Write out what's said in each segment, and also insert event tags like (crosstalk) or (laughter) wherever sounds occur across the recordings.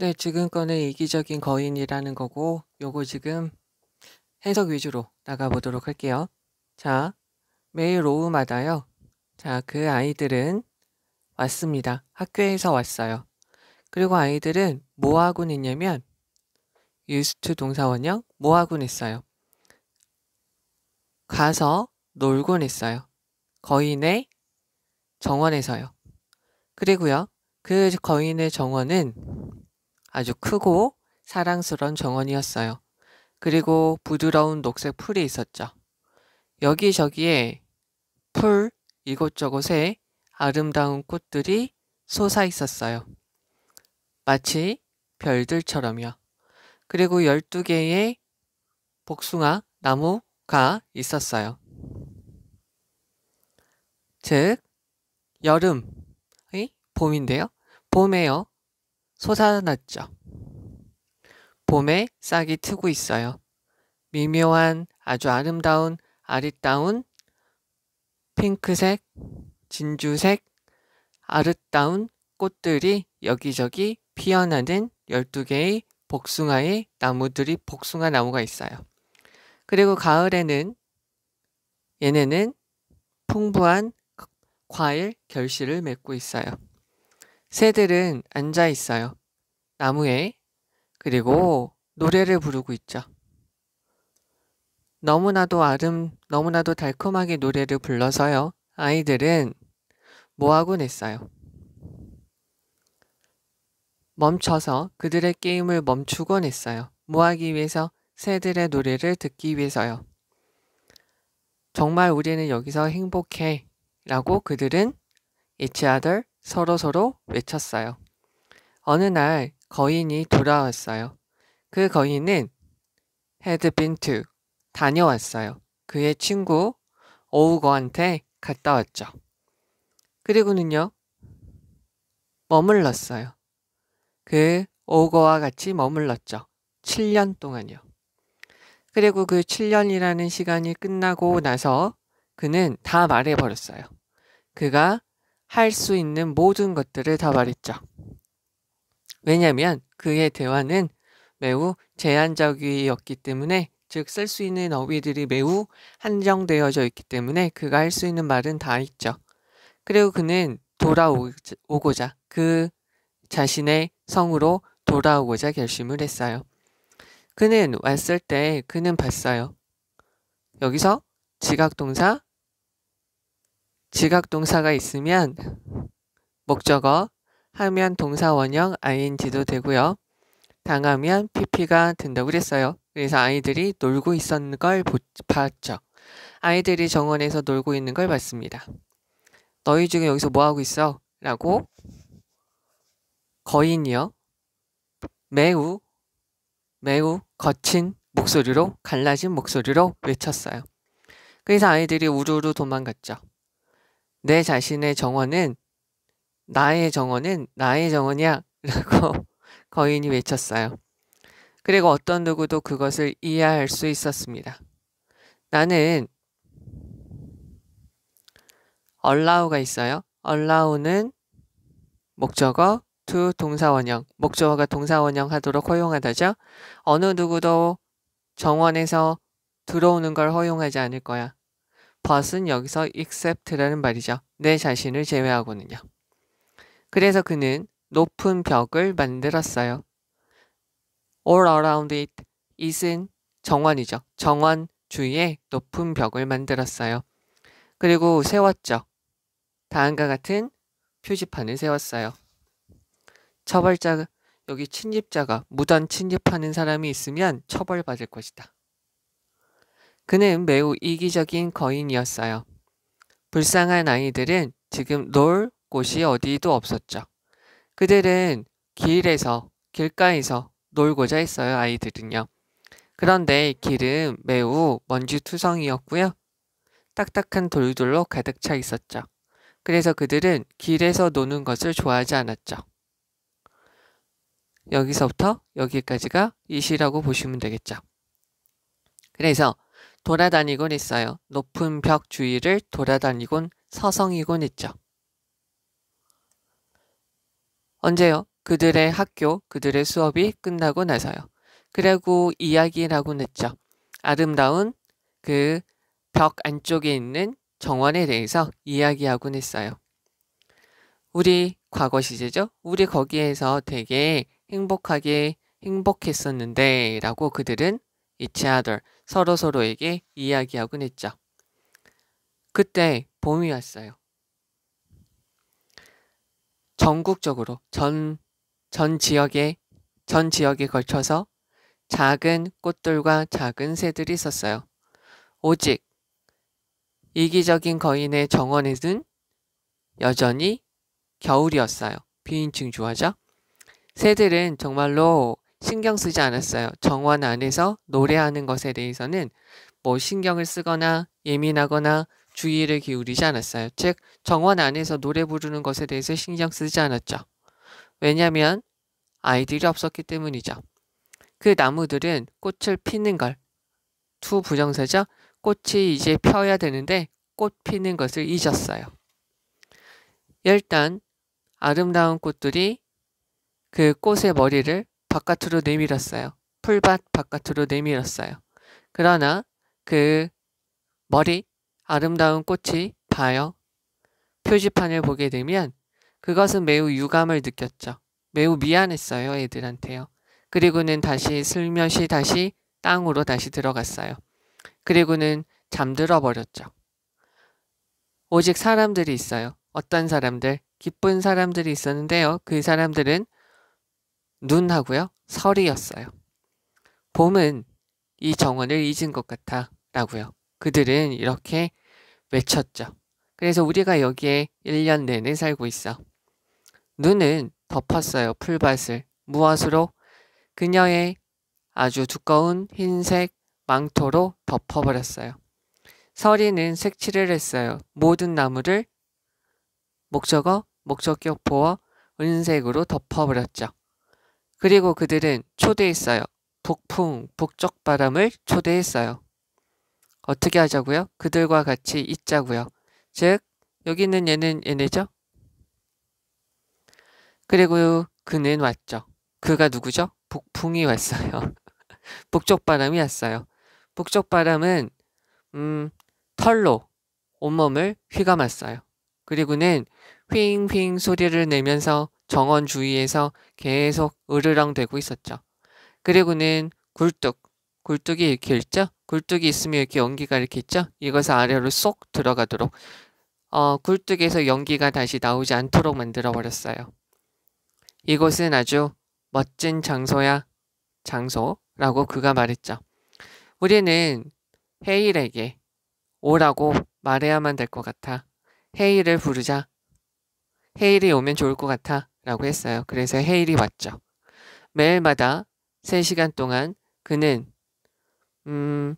네, 지금 거는 이기적인 거인이라는 거고 요거 지금 해석 위주로 나가보도록 할게요. 자, 매일 오후마다요. 자, 그 아이들은 왔습니다. 학교에서 왔어요. 그리고 아이들은 뭐하곤 있냐면 used 동사원형 뭐하곤 했어요. 가서 놀곤 했어요. 거인의 정원에서요. 그리고요. 그 거인의 정원은 아주 크고 사랑스러운 정원이었어요. 그리고 부드러운 녹색 풀이 있었죠. 여기저기에 풀 이곳저곳에 아름다운 꽃들이 솟아 있었어요. 마치 별들처럼요. 그리고 12개의 복숭아 나무가 있었어요. 즉, 여름의 봄인데요. 봄에요. 솟아났죠. 봄에 싹이 트고 있어요. 미묘한 아주 아름다운 아리따운 핑크색, 진주색, 아름따운 꽃들이 여기저기 피어나는 12개의 복숭아의 나무들이 복숭아 나무가 있어요. 그리고 가을에는 얘네는 풍부한 과일 결실을 맺고 있어요. 새들은 앉아 있어요. 나무에 그리고 노래를 부르고 있죠. 너무나도 아름, 너무나도 달콤하게 노래를 불러서요. 아이들은 뭐하곤 했어요. 멈춰서 그들의 게임을 멈추곤 했어요. 뭐하기 위해서 새들의 노래를 듣기 위해서요. 정말 우리는 여기서 행복해 라고 그들은 each other 서로서로 서로 외쳤어요. 어느 날 거인이 돌아왔어요. 그 거인은 had been to 다녀왔어요. 그의 친구 오우거한테 갔다 왔죠. 그리고는요 머물렀어요. 그 오거와 우 같이 머물렀죠. 7년 동안요. 그리고 그 7년이라는 시간이 끝나고 나서 그는 다 말해버렸어요. 그가 할 수 있는 모든 것들을 다 말했죠. 왜냐하면 그의 대화는 매우 제한적이었기 때문에 즉 쓸 수 있는 어휘들이 매우 한정되어져 있기 때문에 그가 할 수 있는 말은 다 있죠. 그리고 그는 돌아오고자 그 자신의 성으로 돌아오고자 결심을 했어요. 그는 왔을 때 그는 봤어요. 여기서 지각동사 지각동사가 있으면 목적어 하면 동사 원형 ing도 되고요. 당하면 pp가 된다고 그랬어요. 그래서 아이들이 놀고 있었는 걸 봤죠. 아이들이 정원에서 놀고 있는 걸 봤습니다. 너희 중에 여기서 뭐 하고 있어? 라고 거인이요. 매우 매우 거친 목소리로 갈라진 목소리로 외쳤어요. 그래서 아이들이 우르르 도망갔죠. 내 자신의 정원은 나의 정원은 나의 정원이야 라고 (laughs) 거인이 외쳤어요. 그리고 어떤 누구도 그것을 이해할 수 있었습니다. 나는 얼라우가 있어요. 얼라우는 목적어 to 동사원형, 목적어가 동사원형 하도록 허용하다죠. 어느 누구도 정원에서 들어오는 걸 허용하지 않을 거야. but은 여기서 except라는 말이죠. 내 자신을 제외하고는요. 그래서 그는 높은 벽을 만들었어요. All around it is은 정원이죠. 정원 주위에 높은 벽을 만들었어요. 그리고 세웠죠. 다음과 같은 표지판을 세웠어요. 처벌자, 여기 침입자가 무단 침입하는 사람이 있으면 처벌받을 것이다. 그는 매우 이기적인 거인이었어요. 불쌍한 아이들은 지금 놀 곳이 어디도 없었죠. 그들은 길에서, 길가에서 놀고자 했어요, 아이들은요. 그런데 길은 매우 먼지투성이었고요. 딱딱한 돌돌로 가득 차 있었죠. 그래서 그들은 길에서 노는 것을 좋아하지 않았죠. 여기서부터 여기까지가 이시라고 보시면 되겠죠. 그래서 돌아다니곤 했어요. 높은 벽 주위를 돌아다니곤 서성이곤 했죠. 언제요? 그들의 학교, 그들의 수업이 끝나고 나서요. 그리고 이야기라고 냈죠. 아름다운 그 벽 안쪽에 있는 정원에 대해서 이야기하곤 했어요. 우리 과거 시제죠? 우리 거기에서 되게 행복하게 행복했었는데 라고 그들은 each other 서로서로에게 이야기하곤 했죠. 그때 봄이 왔어요. 전국적으로 전, 전 지역에, 전 지역에 걸쳐서 작은 꽃들과 작은 새들이 있었어요. 오직 이기적인 거인의 정원에는 여전히 겨울이었어요. 비인칭 주어죠. 새들은 정말로 신경 쓰지 않았어요. 정원 안에서 노래하는 것에 대해서는 뭐 신경을 쓰거나 예민하거나 주의를 기울이지 않았어요. 즉 정원 안에서 노래 부르는 것에 대해서 신경 쓰지 않았죠. 왜냐하면 아이들이 없었기 때문이죠. 그 나무들은 꽃을 피는 걸, 투 부정사죠. 꽃이 이제 펴야 되는데 꽃 피는 것을 잊었어요. 일단 아름다운 꽃들이 그 꽃의 머리를 바깥으로 내밀었어요. 풀밭 바깥으로 내밀었어요. 그러나 그 머리, 아름다운 꽃이 다여 표지판을 보게 되면 그것은 매우 유감을 느꼈죠. 매우 미안했어요, 애들한테요. 그리고는 다시 슬며시 다시 땅으로 다시 들어갔어요. 그리고는 잠들어 버렸죠. 오직 사람들이 있어요. 어떤 사람들? 기쁜 사람들이 있었는데요. 그 사람들은 눈하고요. 설이었어요. 봄은 이 정원을 잊은 것 같아 라고요. 그들은 이렇게 외쳤죠. 그래서 우리가 여기에 1년 내내 살고 있어. 눈은 덮었어요. 풀밭을. 무엇으로? 그녀의 아주 두꺼운 흰색 망토로 덮어버렸어요. 서리는 색칠을 했어요. 모든 나무를 목적어, 목적격보어 은색으로 덮어버렸죠. 그리고 그들은 초대했어요. 북풍, 북쪽 바람을 초대했어요. 어떻게 하자고요? 그들과 같이 있자고요. 즉 여기 있는 얘는 얘네죠. 그리고 그는 왔죠. 그가 누구죠? 북풍이 왔어요. (laughs) 북쪽 바람이 왔어요. 북쪽 바람은 음, 털로 온몸을 휘감았어요. 그리고는 휘잉휘잉 소리를 내면서 정원 주위에서 계속 으르렁대고 있었죠. 그리고는 굴뚝, 굴뚝이 이렇게 있죠? 굴뚝이 있으면 이렇게 연기가 이렇게 있죠? 이것을 아래로 쏙 들어가도록 어, 굴뚝에서 연기가 다시 나오지 않도록 만들어버렸어요. 이곳은 아주 멋진 장소야 장소라고 그가 말했죠. 우리는 헤일에게 오라고 말해야만 될 것 같아. 헤일을 부르자. 헤일이 오면 좋을 것 같아. 라고 했어요. 그래서 헤일이 왔죠. 매일마다 3시간 동안 그는 음,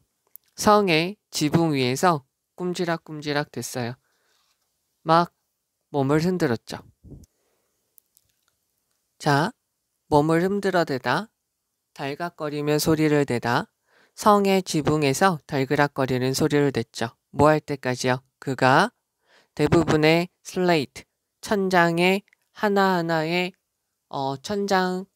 성의 지붕 위에서 꿈지락꿈지락 됐어요. 막 몸을 흔들었죠. 자, 몸을 흔들어대다, 달각거리며 소리를 대다 성의 지붕에서 달그락거리는 소리를 냈죠. 뭐 할 때까지요? 그가 대부분의 슬레이트, 천장의 하나하나의 어, 천장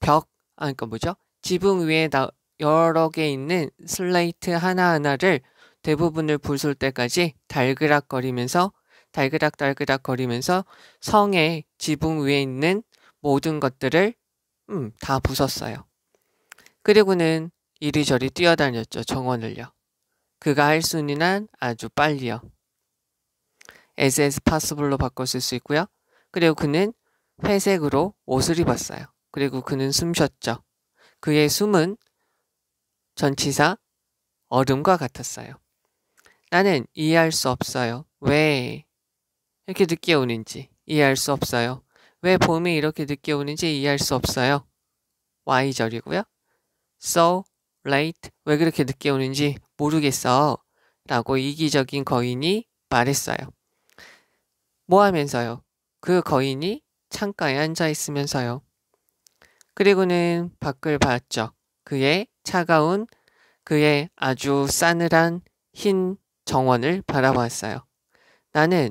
벽, 아, 그니까 뭐죠? 지붕 위에 나, 여러 개 있는 슬레이트 하나하나를 대부분을 부술 때까지 달그락거리면서 달그락달그락거리면서 성의 지붕 위에 있는 모든 것들을 음, 다 부쉈어요. 그리고는 이리저리 뛰어다녔죠. 정원을요. 그가 할 수는 아주 빨리요. as as possible로 바꿨을수 있고요. 그리고 그는 회색으로 옷을 입었어요. 그리고 그는 숨 쉬었죠. 그의 숨은 전치사 얼음과 같았어요. 나는 이해할 수 없어요. 왜 이렇게 늦게 오는지 이해할 수 없어요. 왜 봄이 이렇게 늦게 오는지 이해할 수 없어요. Y절이고요. So late 왜 그렇게 늦게 오는지 모르겠어 라고 이기적인 거인이 말했어요. 뭐 하면서요? 그 거인이 창가에 앉아 있으면서요. 그리고는 밖을 봤죠. 그의 차가운 그의 아주 싸늘한 흰 정원을 바라보았어요. 나는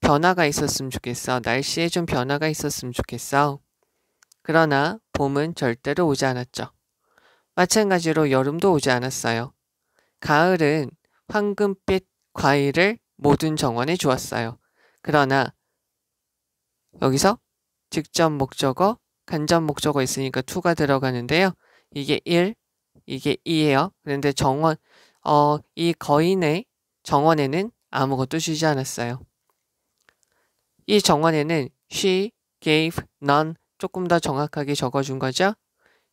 변화가 있었으면 좋겠어. 날씨에 좀 변화가 있었으면 좋겠어. 그러나 봄은 절대로 오지 않았죠. 마찬가지로 여름도 오지 않았어요. 가을은 황금빛 과일을 모든 정원에 주었어요. 그러나 여기서 직접 목적어, 간접 목적어 있으니까 t 가 들어가는데요. 이게 1, 이게 이에요 그런데 정원, 어, 이 거인의 정원에는 아무것도 주지 않았어요. 이 정원에는 she gave none 조금 더 정확하게 적어준 거죠.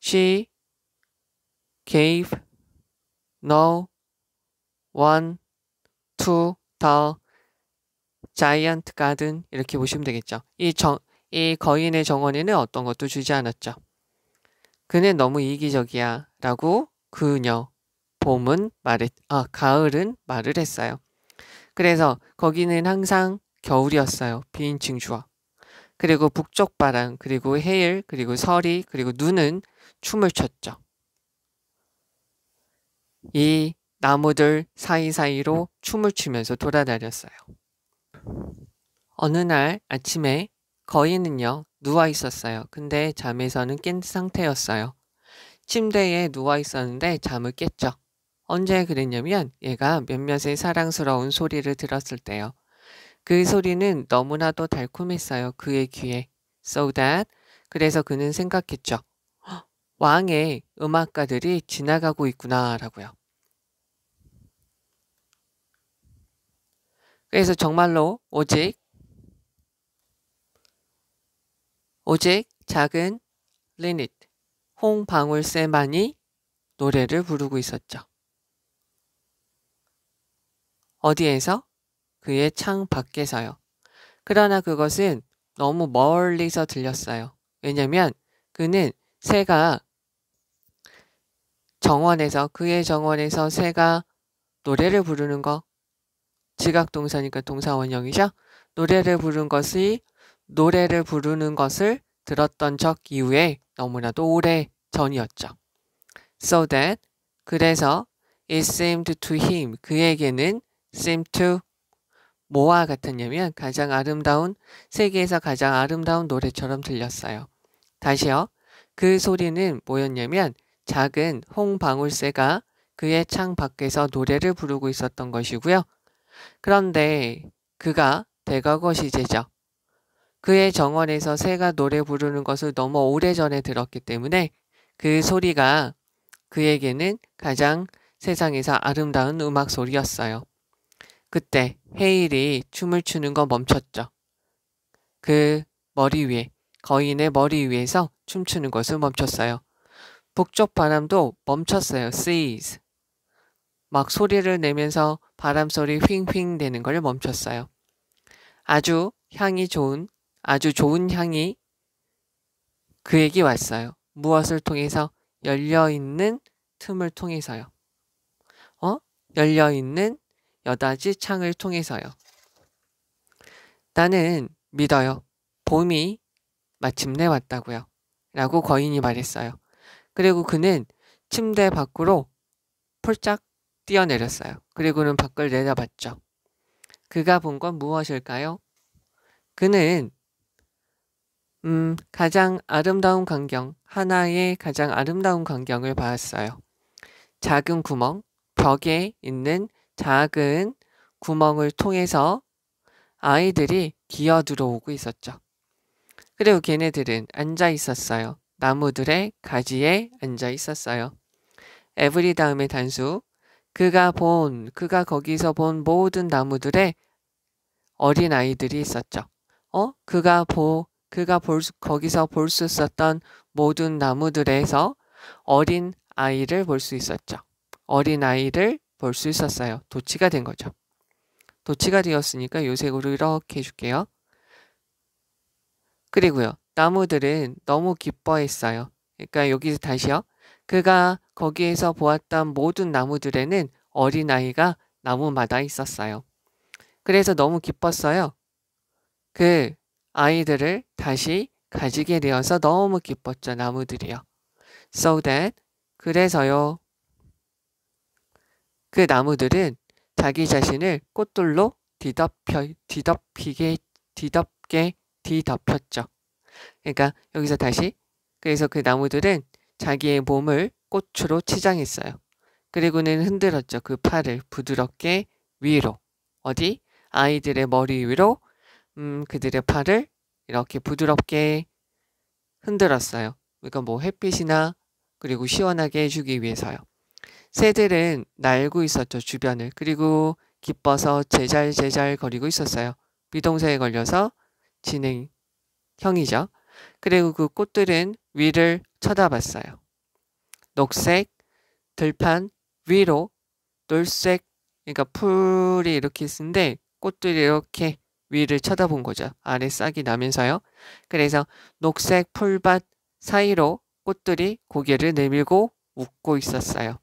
she gave no one to the giant garden 이렇게 보시면 되겠죠. 이 정, 이 거인의 정원에는 어떤 것도 주지 않았죠. 그는 너무 이기적이야. 라고 그녀, 봄은 말했, 아, 가을은 말을 했어요. 그래서 거기는 항상 겨울이었어요. 비인칭 주어. 그리고 북쪽 바람, 그리고 해일, 그리고 서리, 그리고 눈은 춤을 췄죠. 이 나무들 사이사이로 춤을 추면서 돌아다녔어요. 어느 날 아침에 거인은요, 누워 있었어요. 근데 잠에서는 깬 상태였어요. 침대에 누워 있었는데 잠을 깼죠. 언제 그랬냐면 얘가 몇몇의 사랑스러운 소리를 들었을 때요. 그 소리는 너무나도 달콤했어요. 그의 귀에. So that. 그래서 그는 생각했죠. 왕의 음악가들이 지나가고 있구나라고요. 그래서 정말로 오직 오직 작은 리닛, 홍방울새만이 노래를 부르고 있었죠. 어디에서? 그의 창 밖에서요. 그러나 그것은 너무 멀리서 들렸어요. 왜냐면 그는 새가 정원에서 그의 정원에서 새가 노래를 부르는 거 지각 동사니까 동사 원형이죠. 노래를 부른 것이 노래를 부르는 것을 들었던 적 이후에 너무나도 오래 전이었죠. So that, 그래서 it seemed to him, 그에게는 seemed to 뭐와 같았냐면 가장 아름다운, 세계에서 가장 아름다운 노래처럼 들렸어요. 다시요. 그 소리는 뭐였냐면 작은 홍방울새가 그의 창 밖에서 노래를 부르고 있었던 것이고요. 그런데 그가 대과거 시제죠. 그의 정원에서 새가 노래 부르는 것을 너무 오래전에 들었기 때문에 그 소리가 그에게는 가장 세상에서 아름다운 음악 소리였어요. 그때 헤일이 춤을 추는 거 멈췄죠. 그 머리 위에 거인의 머리 위에서 춤추는 것을 멈췄어요. 북쪽 바람도 멈췄어요. Seas. 막 소리를 내면서 바람소리 휑휑 대는 걸 멈췄어요. 아주 향이 좋은 아주 좋은 향이 그에게 왔어요. 무엇을 통해서? 열려있는 틈을 통해서요. 어? 열려있는 여닫이 창을 통해서요. 나는 믿어요. 봄이 마침내 왔다고요. 라고 거인이 말했어요. 그리고 그는 침대 밖으로 폴짝 뛰어내렸어요. 그리고는 밖을 내다봤죠. 그가 본 건 무엇일까요? 그는 음, 가장 아름다운 광경, 하나의 가장 아름다운 광경을 봤어요. 작은 구멍, 벽에 있는 작은 구멍을 통해서 아이들이 기어 들어오고 있었죠. 그리고 걔네들은 앉아 있었어요. 나무들의 가지에 앉아 있었어요. 에브리 다음의 단수, 그가 본, 그가 거기서 본 모든 나무들의 어린 아이들이 있었죠. 어? 그가 보, 그가 볼 수, 거기서 볼 수 있었던 모든 나무들에서 어린 아이를 볼 수 있었죠. 어린 아이를 볼 수 있었어요. 도치가 된 거죠. 도치가 되었으니까 요색으로 이렇게 해줄게요. 그리고요. 나무들은 너무 기뻐했어요. 그러니까 여기서 다시요. 그가 거기에서 보았던 모든 나무들에는 어린아이가 나무마다 있었어요. 그래서 너무 기뻤어요. 그 아이들을 다시 가지게 되어서 너무 기뻤죠. 나무들이요. So that 그래서요. 그 나무들은 자기 자신을 꽃돌로 뒤덮여, 뒤덮이게, 뒤덮게 뒤덮였죠. 그러니까 여기서 다시 그래서 그 나무들은 자기의 몸을 꽃으로 치장했어요. 그리고는 흔들었죠. 그 팔을 부드럽게 위로 어디 아이들의 머리 위로 음, 그들의 팔을 이렇게 부드럽게 흔들었어요. 그러니까 뭐 햇빛이나 그리고 시원하게 해주기 위해서요. 새들은 날고 있었죠, 주변을. 그리고 기뻐서 제잘제잘 거리고 있었어요. 비동사에 걸려서 진행형이죠. 그리고 그 꽃들은 위를 쳐다봤어요. 녹색 들판 위로 놀색 그러니까 풀이 이렇게 있데 꽃들이 이렇게 위를 쳐다본 거죠. 아래 싹이 나면서요. 그래서 녹색 풀밭 사이로 꽃들이 고개를 내밀고 웃고 있었어요.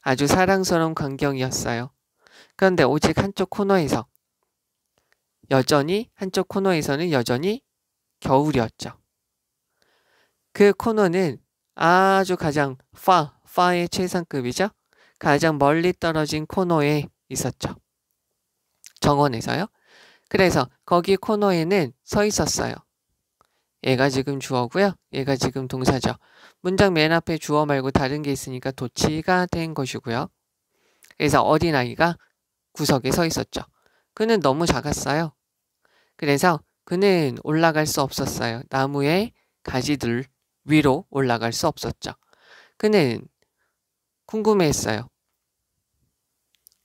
아주 사랑스러운 광경이었어요. 그런데 오직 한쪽 코너에서 여전히 한쪽 코너에서는 여전히 겨울이었죠. 그 코너는 아주 가장 파, 파의 최상급이죠. 가장 멀리 떨어진 코너에 있었죠. 정원에서요. 그래서 거기 코너에는 서 있었어요. 얘가 지금 주어고요. 얘가 지금 동사죠. 문장 맨 앞에 주어 말고 다른 게 있으니까 도치가 된 것이고요. 그래서 어린아이가 구석에 서 있었죠. 그는 너무 작았어요. 그래서 그는 올라갈 수 없었어요. 나무의 가지들 위로 올라갈 수 없었죠. 그는 궁금해했어요.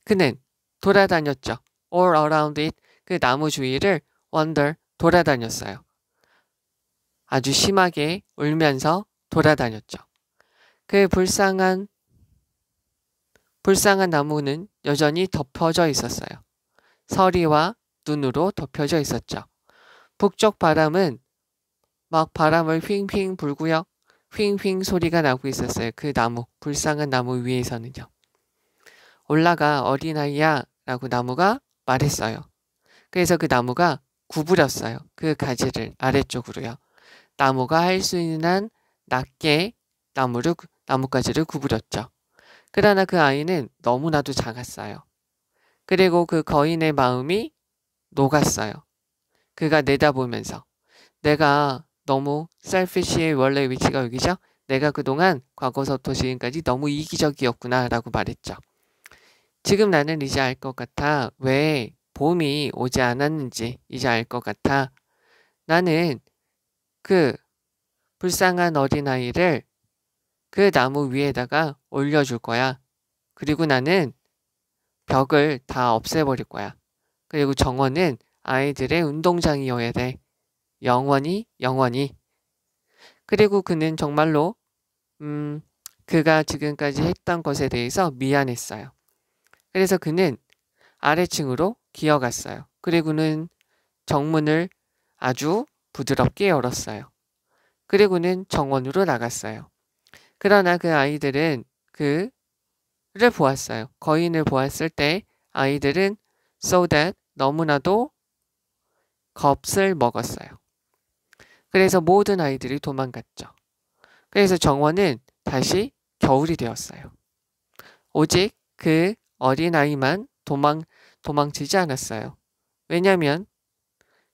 그는 돌아다녔죠. All around it 그 나무 주위를 원들 돌아다녔어요. 아주 심하게 울면서 돌아다녔죠. 그 불쌍한 불쌍한 나무는 여전히 덮여져 있었어요. 서리와 눈으로 덮여져 있었죠. 북쪽 바람은 막 바람을 휑휑 불고요. 휑휑 소리가 나고 있었어요. 그 나무, 불쌍한 나무 위에서는요. 올라가 어린아이야 라고 나무가 말했어요. 그래서 그 나무가 구부렸어요. 그 가지를 아래쪽으로요. 나무가 할 수 있는 한 낮게 나무를 나뭇가지를 구부렸죠. 그러나 그 아이는 너무나도 작았어요. 그리고 그 거인의 마음이 녹았어요. 그가 내다보면서 내가 너무 셀피쉬의 원래 위치가 여기죠. 내가 그동안 과거서부터 지금까지 너무 이기적이었구나라고 말했죠. 지금 나는 이제 알 것 같아. 왜 봄이 오지 않았는지 이제 알 것 같아. 나는 그 불쌍한 어린아이를 그 나무 위에다가 올려줄 거야. 그리고 나는 벽을 다 없애버릴 거야. 그리고 정원은 아이들의 운동장이어야 돼. 영원히, 영원히. 그리고 그는 정말로, 음, 그가 지금까지 했던 것에 대해서 미안했어요. 그래서 그는 아래층으로 기어갔어요. 그리고는 정문을 아주 부드럽게 열었어요. 그리고는 정원으로 나갔어요. 그러나 그 아이들은 그를 보았어요. 거인을 보았을 때 아이들은 so that 너무나도 겁을 먹었어요. 그래서 모든 아이들이 도망갔죠. 그래서 정원은 다시 겨울이 되었어요. 오직 그 어린아이만 도망 도망치지 않았어요. 왜냐면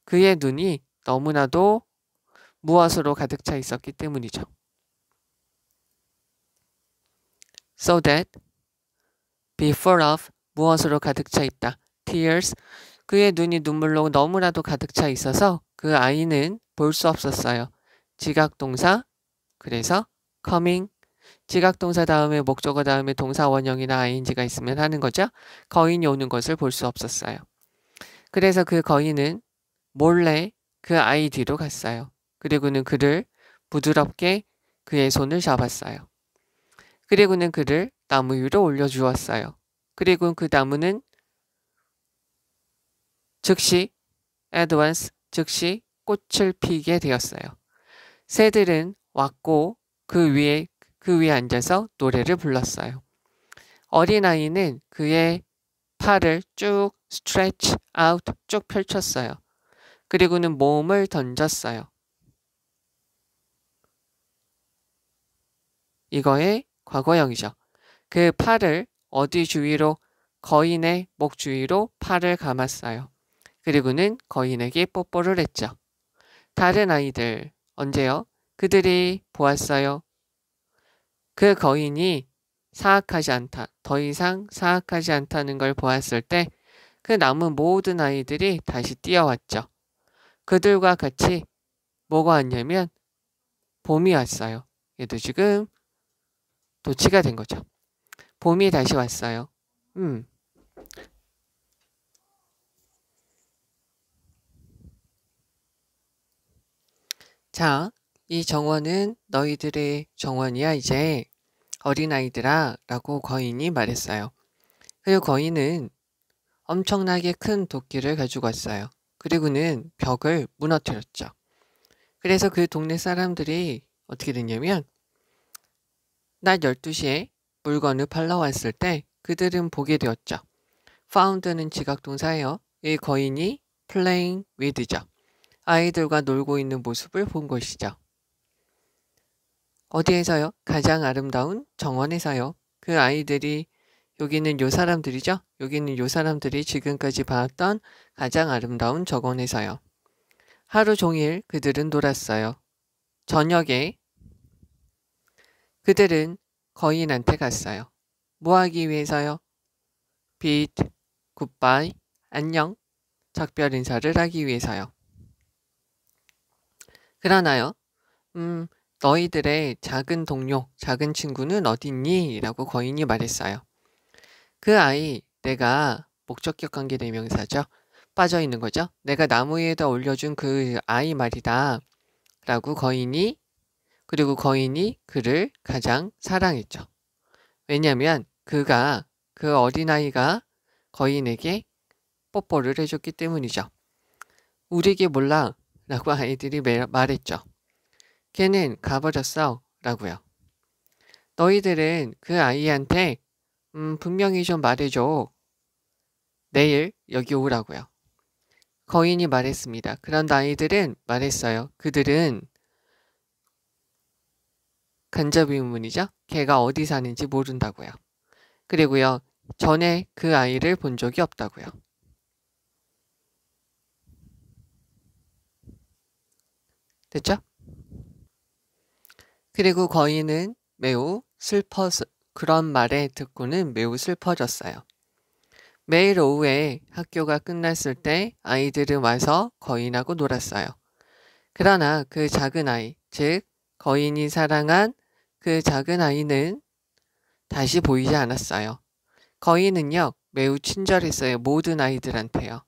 그의 눈이 너무나도 무엇으로 가득 차 있었기 때문이죠. So that be full of 무엇으로 가득 차 있다. tears 그의 눈이 눈물로 너무나도 가득 차 있어서 그 아이는 볼 수 없었어요. 지각 동사 그래서 coming 지각동사 다음에 목적어 다음에 동사 원형이나 ing가 있으면 하는 거죠. 거인이 오는 것을 볼 수 없었어요. 그래서 그 거인은 몰래 그 아이 뒤로 갔어요. 그리고는 그를 부드럽게 그의 손을 잡았어요. 그리고는 그를 나무 위로 올려주었어요. 그리고 그 나무는 즉시 에드완스 즉시 꽃을 피게 되었어요. 새들은 왔고 그 위에 그 위에 앉아서 노래를 불렀어요. 어린아이는 그의 팔을 쭉 스트레치 아웃 쭉 펼쳤어요. 그리고는 몸을 던졌어요. 이거의 과거형이죠. 그 팔을 어디 주위로 거인의 목 주위로 팔을 감았어요. 그리고는 거인에게 뽀뽀를 했죠. 다른 아이들 언제요? 그들이 보았어요. 그 거인이 사악하지 않다, 더 이상 사악하지 않다는 걸 보았을 때 그 남은 모든 아이들이 다시 뛰어왔죠. 그들과 같이 뭐가 왔냐면 봄이 왔어요. 얘도 지금 도치가 된 거죠. 봄이 다시 왔어요. 음. 자, 이 정원은 너희들의 정원이야, 이제. 어린아이들아 라고 거인이 말했어요. 그리고 거인은 엄청나게 큰 도끼를 가지고 왔어요. 그리고는 벽을 무너뜨렸죠. 그래서 그 동네 사람들이 어떻게 됐냐면 낮 12시에 물건을 팔러 왔을 때 그들은 보게 되었죠. 파운드는 지각동사예요. 이 거인이 플레잉 위드죠. 아이들과 놀고 있는 모습을 본 것이죠. 어디에서요? 가장 아름다운 정원에서요. 그 아이들이 여기는 요 사람들이죠. 여기는 요 사람들이 지금까지 봤던 가장 아름다운 정원에서요. 하루 종일 그들은 놀았어요. 저녁에 그들은 거인한테 갔어요. 뭐 하기 위해서요? 빛, 굿바이, 안녕, 작별 인사를 하기 위해서요. 그러나요? 음, 너희들의 작은 동료, 작은 친구는 어딨니? 라고 거인이 말했어요. 그 아이, 내가 목적격 관계 대명사죠. 빠져 있는 거죠. 내가 나무 위에다 올려준 그 아이 말이다. 라고 거인이, 그리고 거인이 그를 가장 사랑했죠. 왜냐면 그가, 그 어린아이가 거인에게 뽀뽀를 해줬기 때문이죠. 우리게 몰라. 라고 아이들이 말했죠. 걔는 가버렸어. 라고요. 너희들은 그 아이한테 음, 분명히 좀 말해줘. 내일 여기 오라고요. 거인이 말했습니다. 그런 아이들은 말했어요. 그들은 간접의문이죠. 걔가 어디 사는지 모른다고요. 그리고요. 전에 그 아이를 본 적이 없다고요. 됐죠? 그리고 거인은 매우 슬퍼서 그런 말에 듣고는 매우 슬퍼졌어요. 매일 오후에 학교가 끝났을 때 아이들은 와서 거인하고 놀았어요. 그러나 그 작은 아이, 즉 거인이 사랑한 그 작은 아이는 다시 보이지 않았어요. 거인은요, 매우 친절했어요. 모든 아이들한테요.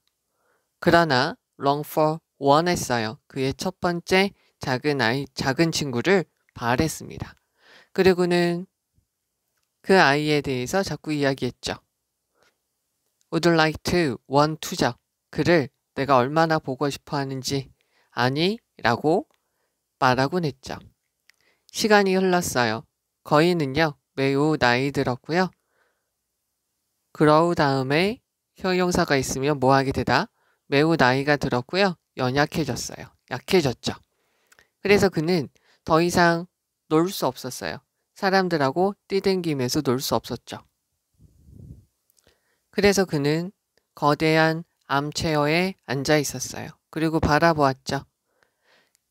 그러나 l o 원 했어요. 그의 첫 번째 작은 아이, 작은 친구를 바랬습니다. 그리고는 그 아이에 대해서 자꾸 이야기했죠. Would like to, want to죠. 그를 내가 얼마나 보고 싶어 하는지 아니 라고 말하곤 했죠. 시간이 흘렀어요. 거인은요, 매우 나이 들었고요. 그러우 다음에 형용사가 있으면 뭐하게 되다? 매우 나이가 들었고요. 연약해졌어요. 약해졌죠. 그래서 그는 더 이상 놀 수 없었어요. 사람들하고 뛰댕김에서놀 수 없었죠. 그래서 그는 거대한 암체어에 앉아 있었어요. 그리고 바라보았죠.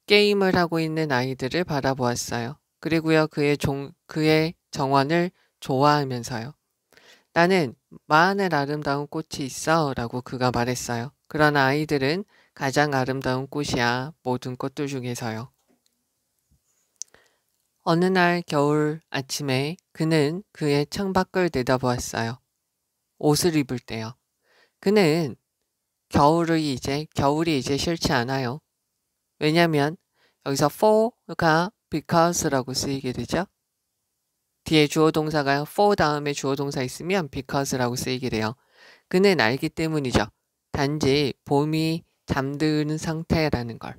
게임을 하고 있는 아이들을 바라보았어요. 그리고요, 그의 종, 그의 정원을 좋아하면서요. 나는 만흔의 아름다운 꽃이 있어 라고 그가 말했어요. 그러나 아이들은 가장 아름다운 꽃이야 모든 꽃들 중에서요. 어느 날 겨울 아침에 그는 그의 창밖을 내다보았어요. 옷을 입을 때요. 그는 겨울이 이제 겨울이 이제 싫지 않아요. 왜냐면 여기서 for가 because라고 쓰이게 되죠. 뒤에 주어 동사가 for 다음에 주어 동사 있으면 because라고 쓰이게 돼요. 그는 알기 때문이죠. 단지 봄이 잠드는 상태라는 걸.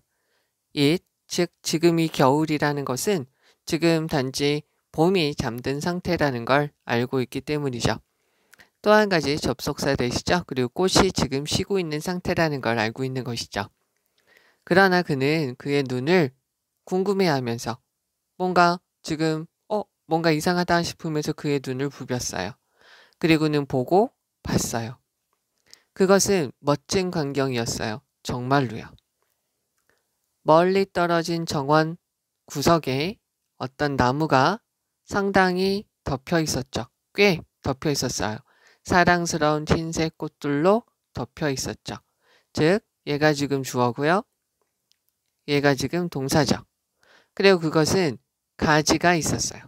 i 즉 지금이 겨울이라는 것은 지금 단지 봄이 잠든 상태라는 걸 알고 있기 때문이죠. 또 한 가지 접속사 되시죠. 그리고 꽃이 지금 쉬고 있는 상태라는 걸 알고 있는 것이죠. 그러나 그는 그의 눈을 궁금해하면서 뭔가 지금 어 뭔가 이상하다 싶으면서 그의 눈을 부볐어요. 그리고는 보고 봤어요. 그것은 멋진 광경이었어요. 정말로요. 멀리 떨어진 정원 구석에 어떤 나무가 상당히 덮여 있었죠. 꽤 덮여 있었어요. 사랑스러운 흰색 꽃들로 덮여 있었죠. 즉 얘가 지금 주어고요. 얘가 지금 동사죠. 그리고 그것은 가지가 있었어요.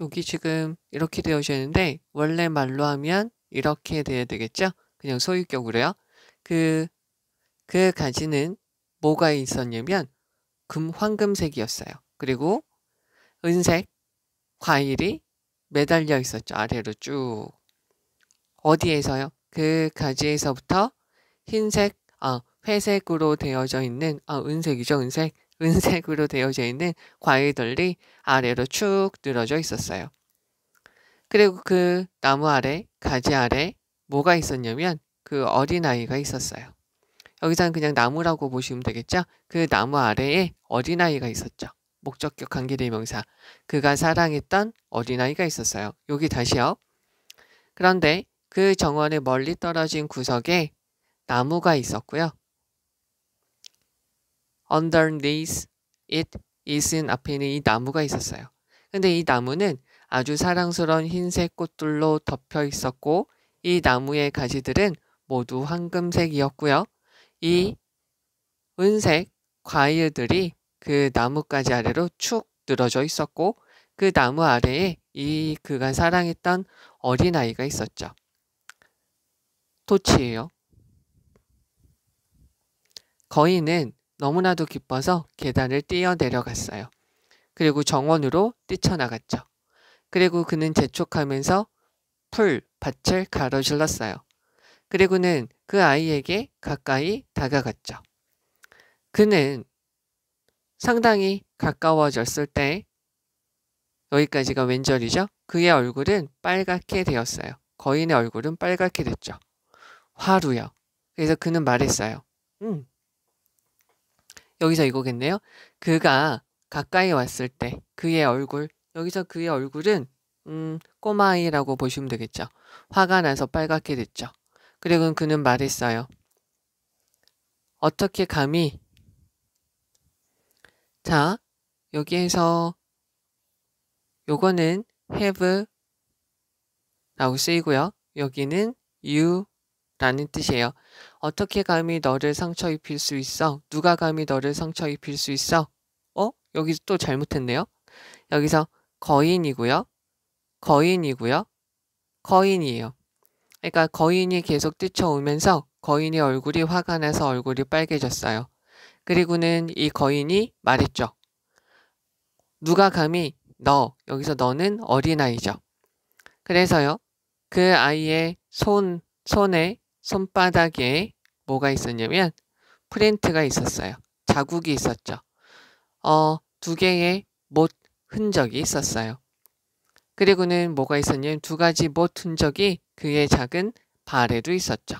여기 지금 이렇게 되어 있는데 원래 말로 하면 이렇게 돼야 되겠죠? 그냥 소유격으로요. 그, 그 가지는 뭐가 있었냐면 금 황금색이었어요. 그리고 은색 과일이 매달려 있었죠. 아래로 쭉. 어디에서요? 그 가지에서부터 흰색, 아, 회색으로 되어져 있는, 아, 은색이죠, 은색. (laughs) 은색으로 되어져 있는 과일들이 아래로 쭉 늘어져 있었어요. 그리고 그 나무 아래, 가지 아래 뭐가 있었냐면 그 어린아이가 있었어요. 여기서는 그냥 나무라고 보시면 되겠죠. 그 나무 아래에 어린아이가 있었죠. 목적격 관계대명사. 그가 사랑했던 어린아이가 있었어요. 여기 다시요. 그런데 그정원에 멀리 떨어진 구석에 나무가 있었고요. Underneath it is은 앞에는 이 나무가 있었어요. 근데 이 나무는 아주 사랑스러운 흰색 꽃들로 덮여 있었고 이 나무의 가지들은 모두 황금색이었고요. 이 은색 과일들이 그 나뭇가지 아래로 축 늘어져 있었고 그 나무 아래에 이 그가 사랑했던 어린아이가 있었죠. 토치예요. 거인은 너무나도 기뻐서 계단을 뛰어 내려갔어요. 그리고 정원으로 뛰쳐나갔죠. 그리고 그는 재촉하면서 풀, 밭을 가로질렀어요. 그리고는 그 아이에게 가까이 다가갔죠. 그는 상당히 가까워졌을 때 여기까지가 왼절이죠. 그의 얼굴은 빨갛게 되었어요. 거인의 얼굴은 빨갛게 됐죠. 화루요. 그래서 그는 말했어요. 음. 여기서 이거겠네요. 그가 가까이 왔을 때 그의 얼굴 여기서 그의 얼굴은 음, 꼬마아이라고 보시면 되겠죠. 화가 나서 빨갛게 됐죠. 그리고 그는 말했어요. 어떻게 감히 자 여기에서 요거는 have 라고 쓰이고요. 여기는 you 라는 뜻이에요. 어떻게 감히 너를 상처 입힐 수 있어? 누가 감히 너를 상처 입힐 수 있어? 어? 여기서 또 잘못했네요. 여기서 거인이고요. 거인이고요. 거인이에요. 그러니까 거인이 계속 뛰쳐오면서 거인의 얼굴이 화가 나서 얼굴이 빨개졌어요. 그리고는 이 거인이 말했죠. 누가 감히 너, 여기서 너는 어린아이죠. 그래서요, 그 아이의 손, 손에, 손바닥에 뭐가 있었냐면 프린트가 있었어요. 자국이 있었죠. 어, 두 개의 못 흔적이 있었어요. 그리고는 뭐가 있었냐면 두 가지 못 흔적이 그의 작은 발에도 있었죠.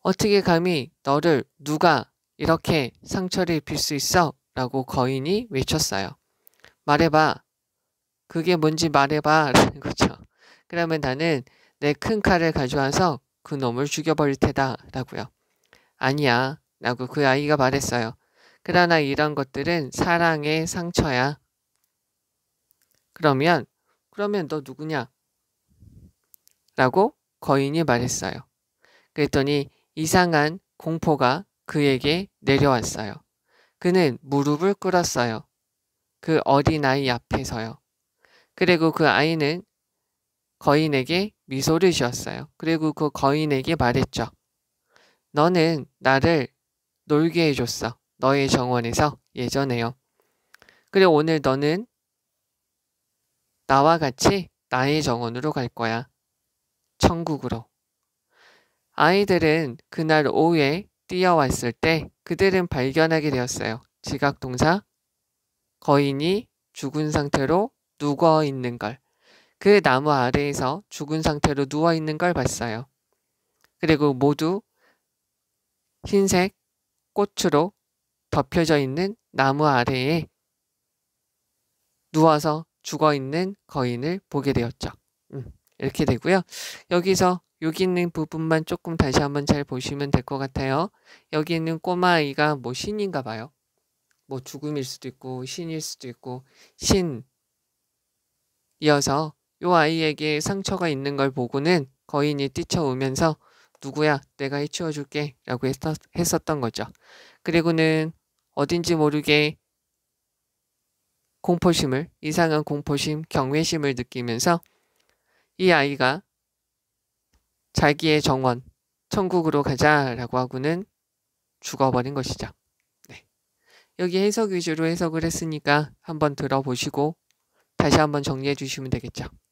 어떻게 감히 너를 누가 이렇게 상처를 입힐 수 있어? 라고 거인이 외쳤어요. 말해봐. 그게 뭔지 말해봐. (laughs) 라는 거죠. 그러면 나는 내 큰 칼을 가져와서 그 놈을 죽여버릴 테다. 라고요. 아니야. 라고 그 아이가 말했어요. 그러나 이런 것들은 사랑의 상처야. 그러면, 그러면 너 누구냐? 라고 거인이 말했어요. 그랬더니 이상한 공포가 그에게 내려왔어요. 그는 무릎을 꿇었어요. 그 어린아이 앞에서요. 그리고 그 아이는 거인에게 미소를 지었어요. 그리고 그 거인에게 말했죠. 너는 나를 놀게 해줬어. 너의 정원에서 예전에요. 그리고 오늘 너는 나와 같이 나의 정원으로 갈 거야. 천국으로. 아이들은 그날 오후에 뛰어왔을 때 그들은 발견하게 되었어요. 지각동사 거인이 죽은 상태로 누워 있는 걸. 그 나무 아래에서 죽은 상태로 누워 있는 걸 봤어요. 그리고 모두 흰색 꽃으로 덮여져 있는 나무 아래에 누워서 죽어 있는 거인을 보게 되었죠. 음. 이렇게 되고요. 여기서 여기 있는 부분만 조금 다시 한번 잘 보시면 될 것 같아요. 여기 있는 꼬마아이가 뭐 신인가 봐요. 뭐 죽음일 수도 있고 신일 수도 있고 신 이어서 요 아이에게 상처가 있는 걸 보고는 거인이 뛰쳐오면서 누구야 내가 해치워줄게 라고 했었, 했었던 거죠. 그리고는 어딘지 모르게 공포심을 이상한 공포심 경외심을 느끼면서 이 아이가 자기의 정원, 천국으로 가자라고 하고는 죽어버린 것이죠. 네. 여기 해석 위주로 해석을 했으니까 한번 들어보시고 다시 한번 정리해 주시면 되겠죠.